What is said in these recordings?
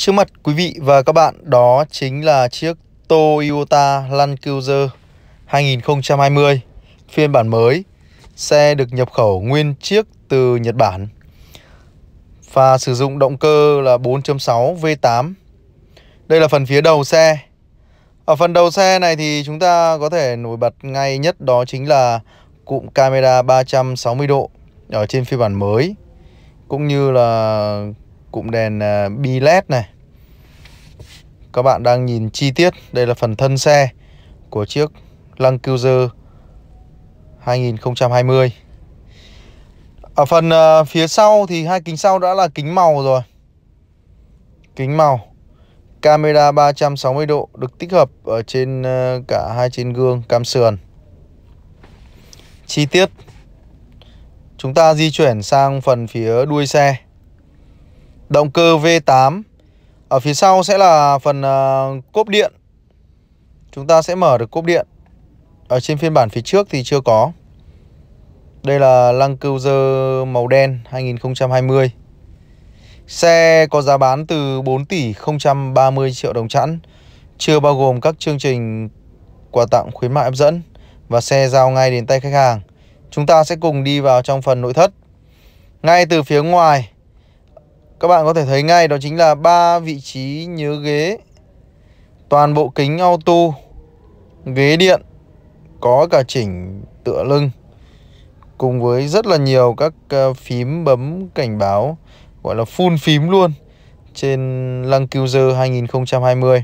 Trước mặt quý vị và các bạn đó chính là chiếc Toyota Land Cruiser 2020 phiên bản mới. Xe được nhập khẩu nguyên chiếc từ Nhật Bản và sử dụng động cơ là 4.6 V8. Đây là phần phía đầu xe. Ở phần đầu xe này thì chúng ta có thể nổi bật ngay nhất đó chính là cụm camera 360 độ ở trên phiên bản mới cũng như là cụm đèn à, bi led này các bạn đang nhìn chi tiết đây là phần thân xe của chiếc Lăng Cruiser 2020 ở phần uh, phía sau thì hai kính sau đã là kính màu rồi kính màu camera 360 độ được tích hợp ở trên uh, cả hai trên gương cam sườn chi tiết chúng ta di chuyển sang phần phía đuôi xe Động cơ V8 Ở phía sau sẽ là phần ờ, cốp điện Chúng ta sẽ mở được cốp điện Ở trên phiên bản phía trước thì chưa có Đây là lăng cruiser màu đen 2020 Xe có giá bán từ 4 tỷ 030 triệu đồng chẵn Chưa bao gồm các chương trình quà tặng khuyến mại hấp dẫn Và xe giao ngay đến tay khách hàng Chúng ta sẽ cùng đi vào trong phần nội thất Ngay từ phía ngoài các bạn có thể thấy ngay đó chính là ba vị trí nhớ ghế toàn bộ kính auto ghế điện có cả chỉnh tựa lưng cùng với rất là nhiều các ờ, phím bấm cảnh báo gọi là full phím luôn trên lăng Cruiser 2020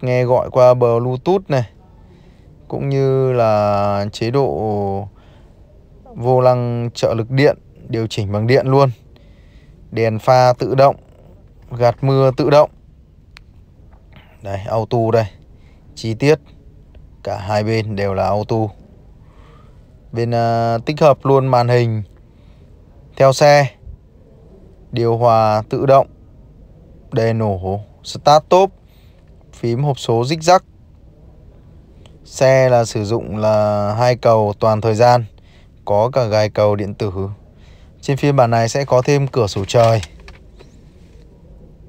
nghe gọi qua Bluetooth này cũng như là chế độ vô lăng trợ lực điện điều chỉnh bằng điện luôn đèn pha tự động gạt mưa tự động đây auto đây chi tiết cả hai bên đều là auto bên uh, tích hợp luôn màn hình theo xe điều hòa tự động đề nổ start top phím hộp số rích rắc xe là sử dụng là hai cầu toàn thời gian có cả gai cầu điện tử trên phiên bản này sẽ có thêm cửa sổ trời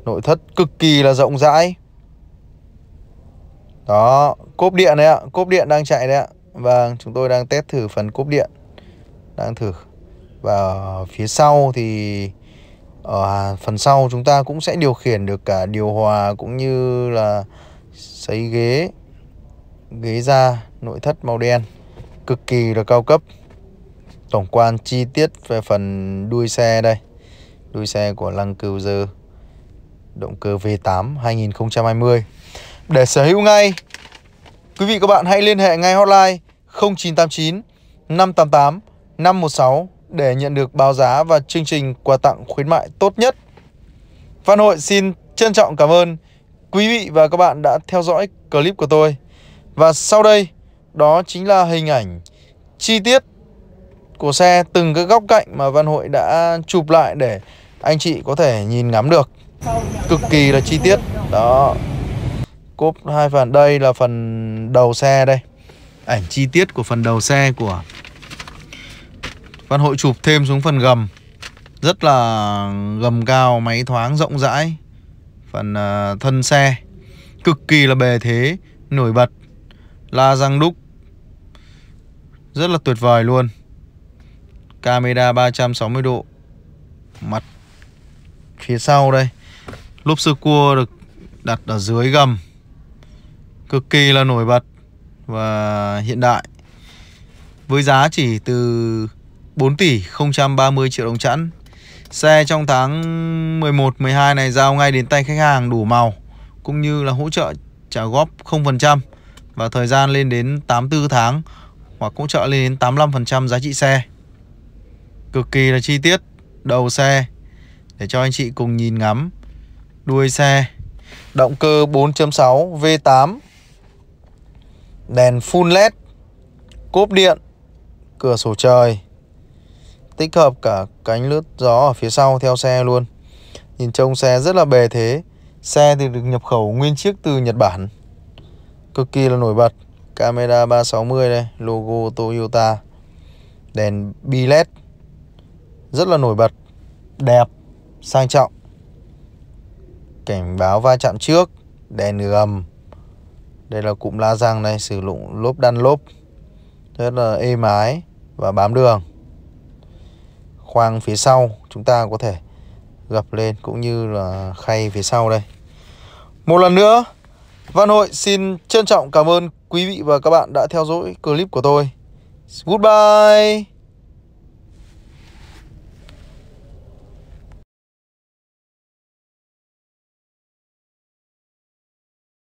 Nội thất cực kỳ là rộng rãi Đó, cốp điện đấy ạ Cốp điện đang chạy đấy ạ và vâng, chúng tôi đang test thử phần cốp điện Đang thử Và phía sau thì Ở ờ, phần sau chúng ta cũng sẽ điều khiển được cả điều hòa Cũng như là sấy ghế Ghế da, nội thất màu đen Cực kỳ là cao cấp tổng quan chi tiết về phần đuôi xe đây đuôi xe của Lăng Cruiser động cơ V8 2020 để sở hữu ngay quý vị các bạn hãy liên hệ ngay hotline 0989 588 516 để nhận được báo giá và chương trình quà tặng khuyến mại tốt nhất Văn Hội xin trân trọng cảm ơn quý vị và các bạn đã theo dõi clip của tôi và sau đây đó chính là hình ảnh chi tiết của xe từng cái góc cạnh mà Văn Hội đã chụp lại để anh chị có thể nhìn ngắm được cực kỳ là chi tiết đó cốp hai phần đây là phần đầu xe đây ảnh chi tiết của phần đầu xe của Văn Hội chụp thêm xuống phần gầm rất là gầm cao máy thoáng rộng rãi phần ờ, thân xe cực kỳ là bề thế nổi bật la răng đúc rất là tuyệt vời luôn camera 360 độ mặt phía sau đây lốp sơ cua được đặt ở dưới gầm cực kỳ là nổi bật và hiện đại với giá chỉ từ 4 tỷ 030 triệu đồng chẵn xe trong tháng 11 12 này giao ngay đến tay khách hàng đủ màu cũng như là hỗ trợ trả góp 0% và thời gian lên đến 84 tháng hoặc hỗ trợ lên đến 85% giá trị xe cực kỳ là chi tiết đầu xe để cho anh chị cùng nhìn ngắm đuôi xe động cơ 4.6 V8 đèn full led cốp điện cửa sổ trời tích hợp cả cánh lướt gió ở phía sau theo xe luôn nhìn trông xe rất là bề thế xe thì được nhập khẩu nguyên chiếc từ Nhật Bản cực kỳ là nổi bật camera 360 đây logo Toyota đèn bi led rất là nổi bật, đẹp, sang trọng. Cảnh báo va chạm trước, đèn gầm. Đây là cụm la răng này sử dụng lốp đan lốp rất là êm ái và bám đường. Khoang phía sau chúng ta có thể gập lên cũng như là khay phía sau đây. Một lần nữa, Văn Hội xin trân trọng cảm ơn quý vị và các bạn đã theo dõi clip của tôi. Goodbye!